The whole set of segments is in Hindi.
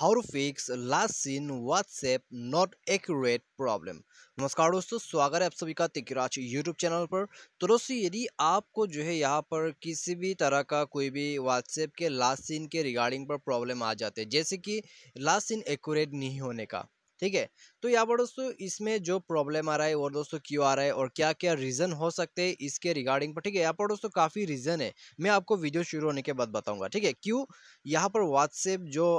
how to fix last seen WhatsApp not accurate problem नमस्कार दोस्तों स्वागत है आप सभी का तिकराज यूट्यूब चैनल पर तो दोस्तों यदि आपको जो है यहाँ पर किसी भी तरह का कोई भी व्हाट्सएप के लास्ट सीन के रिगार्डिंग पर प्रॉब्लम आ जाते हैं जैसे कि लास्ट सीन एक्यूरेट नहीं होने का ठीक है तो यहाँ पर दोस्तों इसमें जो प्रॉब्लम आ रहा है और दोस्तों क्यों आ रहा है और क्या क्या रीज़न हो सकते हैं इसके रिगार्डिंग पर ठीक है यहाँ पर दोस्तों काफ़ी रीज़न है मैं आपको वीडियो शुरू होने के बाद बताऊंगा ठीक है क्यों यहाँ पर व्हाट्सएप जो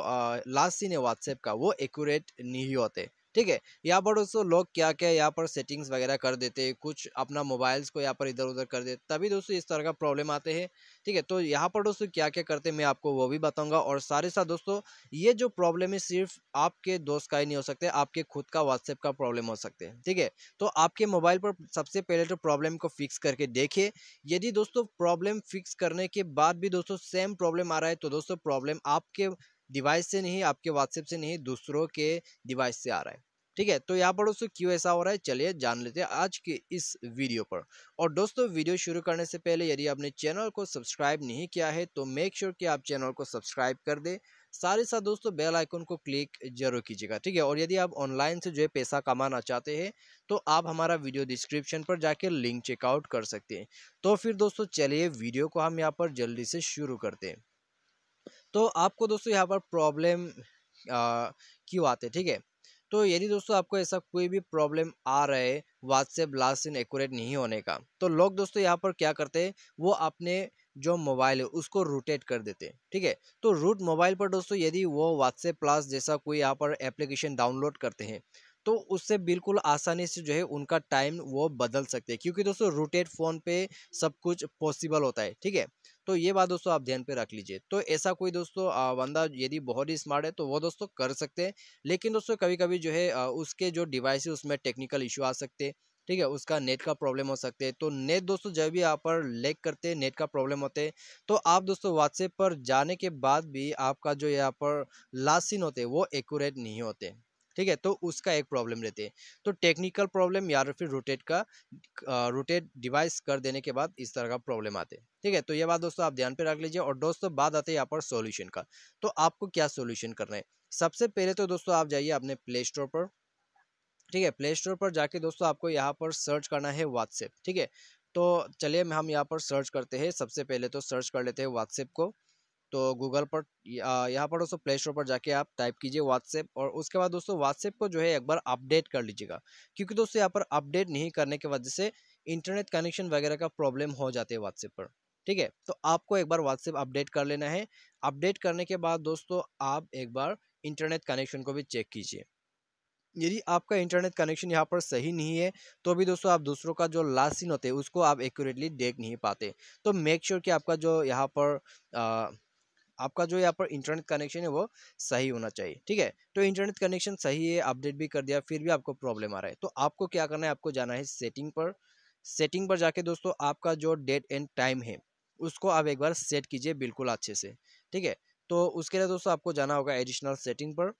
लास्ट सीन है व्हाट्सएप का वो एक्यूरेट नहीं होते ठीक है यहाँ पर दोस्तों लोग क्या क्या यहाँ पर सेटिंग्स वगैरह कर देते हैं कुछ अपना मोबाइल्स को यहाँ पर इधर उधर कर देते तभी दोस्तों इस तरह का प्रॉब्लम आते हैं ठीक है तो यहाँ पर दोस्तों क्या क्या करते मैं आपको वो भी बताऊंगा और सारे साथ दोस्तों ये जो प्रॉब्लम है सिर्फ आपके दोस्त का ही नहीं हो सकते आपके खुद का व्हाट्सएप का प्रॉब्लम हो सकते हैं ठीक है तो आपके मोबाइल पर सबसे पहले तो प्रॉब्लम को फिक्स करके देखिए यदि दोस्तों प्रॉब्लम फिक्स करने के बाद भी दोस्तों सेम प्रॉब्लम आ रहा है तो दोस्तों प्रॉब्लम आपके डिवाइस से नहीं आपके व्हाट्सएप से नहीं दूसरों के डिवाइस से आ रहा है ठीक है तो यहाँ पर दोस्तों क्यों ऐसा हो रहा है चलिए जान लेते हैं आज के इस वीडियो पर और दोस्तों वीडियो शुरू करने से पहले यदि आपने चैनल को सब्सक्राइब नहीं किया है तो मेक श्योर sure कि आप चैनल को सब्सक्राइब कर दें सारे साथ दोस्तों बेल आइकन को क्लिक जरूर कीजिएगा ठीक है और यदि आप ऑनलाइन से जो है पैसा कमाना चाहते हैं तो आप हमारा वीडियो डिस्क्रिप्शन पर जाके लिंक चेकआउट कर सकते हैं तो फिर दोस्तों चलिए वीडियो को हम यहाँ पर जल्दी से शुरू करते हैं तो आपको दोस्तों यहाँ पर प्रॉब्लम क्यों आते ठीक है तो यदि दोस्तों आपको ऐसा कोई भी प्रॉब्लम आ रहा है व्हाट्सएप लास्ट इन एकट नहीं होने का तो लोग दोस्तों यहाँ पर क्या करते हैं वो अपने जो मोबाइल है उसको रोटेट कर देते हैं ठीक है तो रूट मोबाइल पर दोस्तों यदि वो व्हाट्सएप प्लस जैसा कोई यहाँ पर एप्लीकेशन डाउनलोड करते हैं तो उससे बिल्कुल आसानी से जो है उनका टाइम वो बदल सकते हैं क्योंकि दोस्तों रोटेट फ़ोन पे सब कुछ पॉसिबल होता है ठीक है तो ये बात दोस्तों आप ध्यान पे रख लीजिए तो ऐसा कोई दोस्तों बंदा यदि बहुत ही स्मार्ट है तो वो दोस्तों कर सकते हैं लेकिन दोस्तों कभी कभी जो है उसके जो डिवाइस है उसमें टेक्निकल इशू आ सकते हैं ठीक है उसका नेट का प्रॉब्लम हो सकते हैं तो नेट दोस्तों जब भी यहाँ पर लेक करते हैं नेट का प्रॉब्लम होते हैं तो आप दोस्तों व्हाट्सएप पर जाने के बाद भी आपका जो यहाँ पर लास्ट सीन होते वो एक्यूरेट नहीं होते ठीक है तो उसका एक प्रॉब्लम रहते हैं तो टेक्निकल प्रॉब्लम या फिर रोटेट का रोटेट डिवाइस कर देने के बाद इस तरह का प्रॉब्लम आते हैं ठीक है तो ये बात दोस्तों आप ध्यान पे रख लीजिए और दोस्तों बात आते यहाँ पर सॉल्यूशन का तो आपको क्या सॉल्यूशन करना है सबसे पहले तो दोस्तों आप जाइए अपने प्ले स्टोर पर ठीक है प्ले स्टोर पर जाके दोस्तों आपको यहाँ पर सर्च करना है व्हाट्सएप ठीक है तो चलिए हम यहाँ पर सर्च करते हैं सबसे पहले तो सर्च कर लेते हैं व्हाट्सएप को तो गूगल पर यहाँ पर दोस्तों प्ले स्टोर पर जाके आप टाइप कीजिए व्हाट्सएप और उसके बाद दोस्तों व्हाट्सएप को जो है एक बार अपडेट कर लीजिएगा क्योंकि दोस्तों यहाँ पर अपडेट नहीं करने की वजह से इंटरनेट कनेक्शन वगैरह का प्रॉब्लम हो जाते हैं व्हाट्सएप पर ठीक है तो आपको एक बार व्हाट्सएप अपडेट कर लेना है अपडेट करने के बाद दोस्तों आप एक बार इंटरनेट कनेक्शन को भी चेक कीजिए यदि आपका इंटरनेट कनेक्शन यहाँ पर सही नहीं है तो भी दोस्तों आप दूसरों का जो लास्ट सीन होते हैं उसको आप एक्यूरेटली देख नहीं पाते तो मेक श्योर sure कि आपका जो यहाँ पर आ, आपका जो यहाँ पर इंटरनेट कनेक्शन है वो सही होना चाहिए ठीक है तो इंटरनेट कनेक्शन सही है अपडेट भी कर दिया फिर भी आपको प्रॉब्लम आ रहा है तो आपको क्या करना है आपको जाना है सेटिंग पर सेटिंग पर जाके दोस्तों आपका जो डेट एंड टाइम है उसको आप एक बार सेट कीजिए बिल्कुल अच्छे से ठीक है तो उसके लिए दोस्तों आपको जाना होगा एडिशनल सेटिंग पर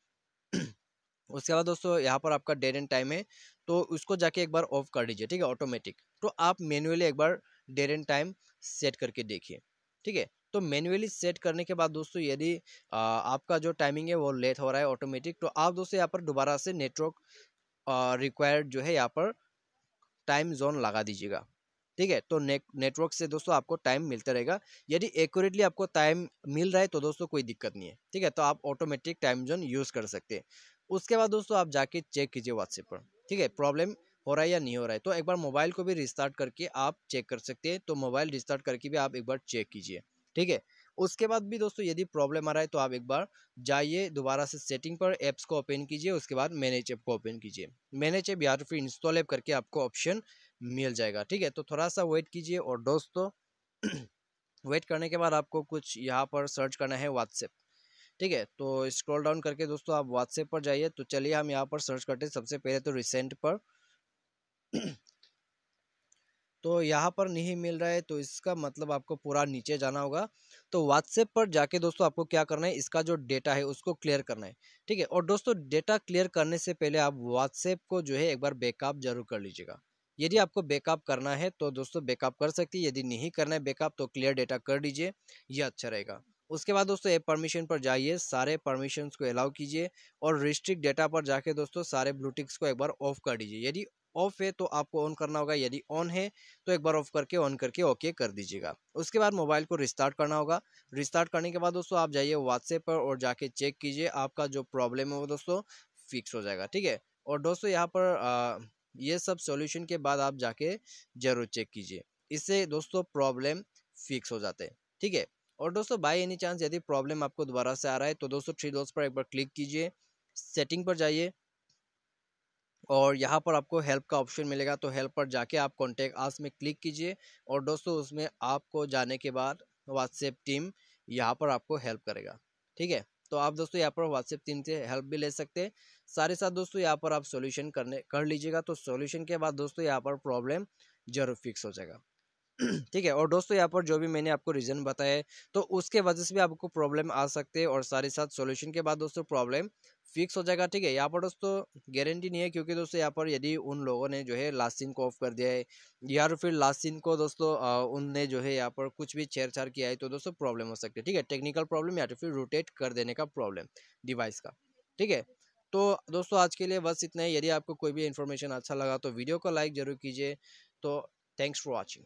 उसके बाद दोस्तों यहाँ पर आपका डेट एंड टाइम है तो उसको जाके एक बार ऑफ कर दीजिए ठीक है ऑटोमेटिक तो आप मैनुअली एक बार डेट एंड टाइम सेट करके देखिए ठीक है तो मैनुअली सेट करने के बाद दोस्तों यदि आपका जो टाइमिंग है वो लेट हो रहा है ऑटोमेटिक तो आप दोस्तों यहाँ पर दोबारा से नेटवर्क रिक्वायर्ड जो है यहाँ पर टाइम जोन लगा दीजिएगा ठीक है तो ने, नेटवर्क से दोस्तों आपको टाइम मिलता रहेगा यदि एक्यूरेटली आपको टाइम मिल रहा है तो दोस्तों कोई दिक्कत नहीं है ठीक है तो आप ऑटोमेटिक टाइम जोन यूज़ कर सकते हैं उसके बाद दोस्तों आप जाके चेक कीजिए व्हाट्सएप पर ठीक है प्रॉब्लम हो रहा है या नहीं हो रहा है तो एक बार मोबाइल को भी रिस्टार्ट करके आप चेक कर सकते हैं तो मोबाइल रिस्टार्ट करके भी आप एक बार चेक कीजिए ठीक है उसके बाद भी दोस्तों यदि प्रॉब्लम आ रहा है तो आप एक बार जाइए दोबारा से सेटिंग पर ऐप्स को ओपन कीजिए उसके बाद मैनेज ऐप को ओपन कीजिए मैनेज ऐप या तो फिर इंस्टॉल ऐप करके आपको ऑप्शन मिल जाएगा ठीक है तो थोड़ा सा वेट कीजिए और दोस्तों वेट करने के बाद आपको कुछ यहाँ पर सर्च करना है व्हाट्सएप ठीक है तो स्क्रॉल डाउन करके दोस्तों आप व्हाट्सएप पर जाइए तो चलिए हम यहाँ पर सर्च करते हैं सबसे पहले तो रिसेंट पर तो यहाँ पर नहीं मिल रहा है तो इसका मतलब आपको पूरा नीचे जाना होगा तो व्हाट्सएप पर जाके दोस्तों आपको क्या करना है इसका जो डेटा है उसको क्लियर करना है ठीक है और दोस्तों डेटा क्लियर करने से पहले आप व्हाट्सएप को जो है एक बार बैकअप जरूर कर लीजिएगा यदि आपको बैकअप करना है तो दोस्तों बैकअप कर सकती है यदि नहीं करना है बैकअप तो क्लियर डेटा कर दीजिए यह अच्छा रहेगा उसके बाद दोस्तों ऐप परमिशन पर जाइए सारे परमिशंस को अलाउ कीजिए और रिस्ट्रिक्ट डेटा पर जाके दोस्तों सारे ब्लूटिक्स को एक बार ऑफ कर दीजिए यदि ऑफ है तो आपको ऑन करना होगा यदि ऑन है तो एक बार ऑफ करके ऑन करके ओके कर दीजिएगा उसके बाद मोबाइल को रिस्टार्ट करना होगा रिस्टार्ट करने के बाद दोस्तों आप जाइए व्हाट्सएप पर और जाके चेक कीजिए आपका जो प्रॉब्लम है वो दोस्तों फिक्स हो जाएगा ठीक है और दोस्तों यहाँ पर आ, ये सब सॉल्यूशन के बाद आप जाके ज़रूर चेक कीजिए इससे दोस्तों प्रॉब्लम फिक्स हो जाते हैं ठीक है और दोस्तों बाई एनी चांस यदि प्रॉब्लम आपको दोबारा से आ रहा है तो दोस्तों थ्री डॉट्स पर एक बार क्लिक कीजिए सेटिंग पर जाइए और यहाँ पर आपको हेल्प का ऑप्शन मिलेगा तो हेल्प पर जाके आप कॉन्टेक्ट आस में क्लिक कीजिए और दोस्तों उसमें आपको जाने के बाद व्हाट्सएप टीम यहाँ पर आपको हेल्प करेगा ठीक है तो आप दोस्तों यहाँ पर व्हाट्सएप टीम से हेल्प भी ले सकते हैं सारे साथ दोस्तों यहाँ पर आप सॉल्यूशन करने कर लीजिएगा तो सॉल्यूशन के बाद दोस्तों यहाँ पर प्रॉब्लम जरूर फिक्स हो जाएगा ठीक है और दोस्तों यहाँ पर जो भी मैंने आपको रीज़न बताया है तो उसके वजह से भी आपको प्रॉब्लम आ सकते हैं और साथ ही साथ सोल्यूशन के बाद दोस्तों प्रॉब्लम फिक्स हो जाएगा ठीक है यहाँ पर दोस्तों गारंटी नहीं है क्योंकि दोस्तों यहाँ पर यदि उन लोगों ने जो है लास्ट सीन को ऑफ कर दिया है या तो फिर लास्ट सीन को दोस्तों उनने जो है यहाँ पर कुछ भी छेड़छाड़ किया है तो दोस्तों प्रॉब्लम हो सकती है ठीक है टेक्निकल प्रॉब्लम या तो फिर रोटेट कर देने का प्रॉब्लम डिवाइस का ठीक है तो दोस्तों आज के लिए बस इतना ही यदि आपको कोई भी इन्फॉर्मेशन अच्छा लगा तो वीडियो को लाइक जरूर कीजिए तो थैंक्स फॉर वॉचिंग